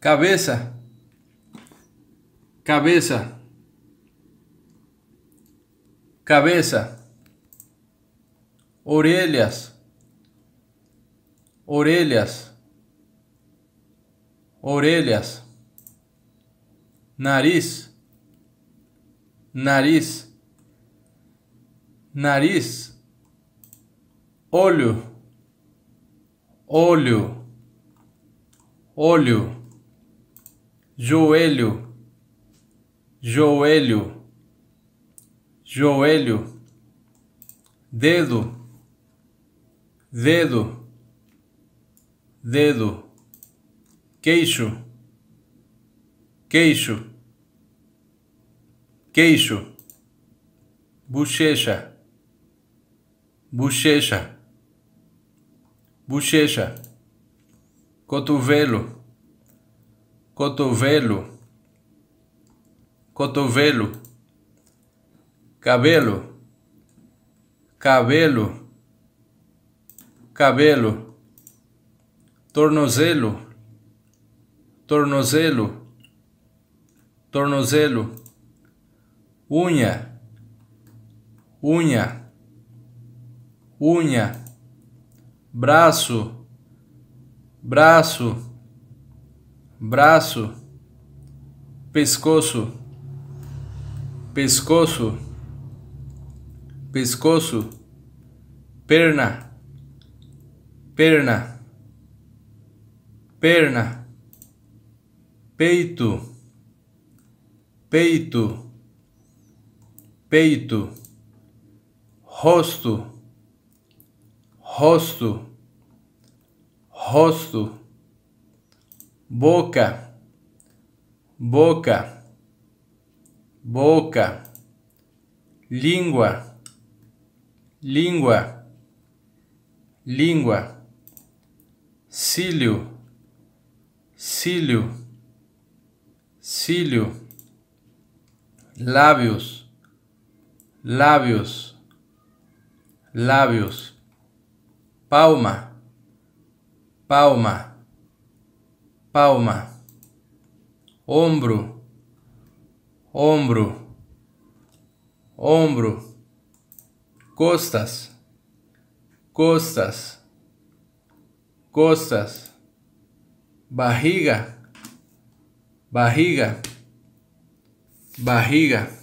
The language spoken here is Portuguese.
Cabeça. Cabeça. Cabeça. Orelhas. Orelhas. Orelhas. Nariz. Nariz. Nariz. Olho. Olho olho joelho, joelho, joelho, dedo, dedo, dedo, queixo, queixo, queixo, bochecha, bochecha, bochecha, cotovelo cotovelo, cotovelo, cabelo, cabelo, cabelo, tornozelo, tornozelo, tornozelo, unha, unha, unha, braço, braço braço, pescoço, pescoço, pescoço, perna, perna, perna, peito, peito, peito, rosto, rosto, rosto boca, boca, boca, lengua, lengua, lengua, Cilio, Cilio, Cilio, Labios, Labios, Labios, palma, palma palma, ombro, ombro, ombro, costas, costas, costas, barriga, barriga, barriga.